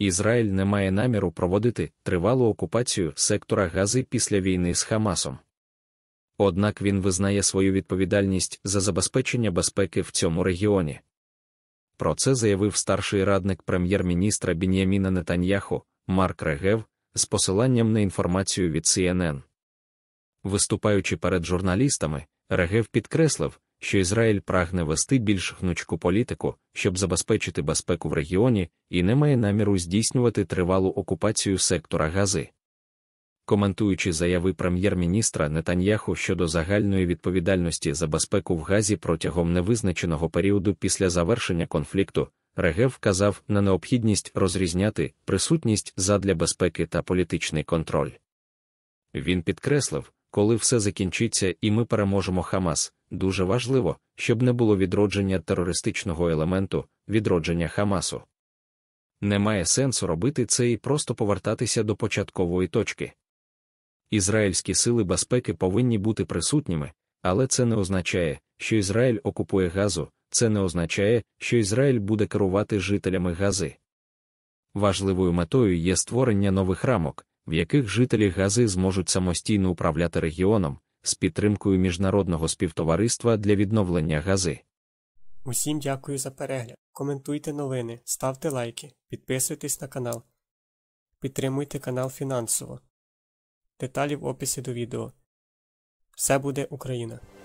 Ізраїль не має наміру проводити тривалу окупацію сектора Гази після війни з Хамасом. Однак він визнає свою відповідальність за забезпечення безпеки в цьому регіоні. Про це заявив старший радник прем'єр-міністра Бін'яміна Нетаньяху Марк Регев з посиланням на інформацію від CNN. Виступаючи перед журналістами, Регев підкреслив, що Ізраїль прагне вести більш гнучку політику, щоб забезпечити безпеку в регіоні, і не має наміру здійснювати тривалу окупацію сектора Гази. Коментуючи заяви прем'єр-міністра Нетаньяху щодо загальної відповідальності за безпеку в Газі протягом невизначеного періоду після завершення конфлікту, Регев вказав на необхідність розрізняти присутність задля безпеки та політичний контроль. Він підкреслив, коли все закінчиться і ми переможемо Хамас, Дуже важливо, щоб не було відродження терористичного елементу, відродження Хамасу. Немає сенсу робити це і просто повертатися до початкової точки. Ізраїльські сили безпеки повинні бути присутніми, але це не означає, що Ізраїль окупує Газу, це не означає, що Ізраїль буде керувати жителями Гази. Важливою метою є створення нових рамок, в яких жителі Гази зможуть самостійно управляти регіоном з підтримкою міжнародного співтовариства для відновлення гази. Усім дякую за перегляд. Коментуйте новини, ставте лайки, підписуйтесь на канал. Підтримуйте канал фінансово. Деталі в описі до відео. Все буде Україна!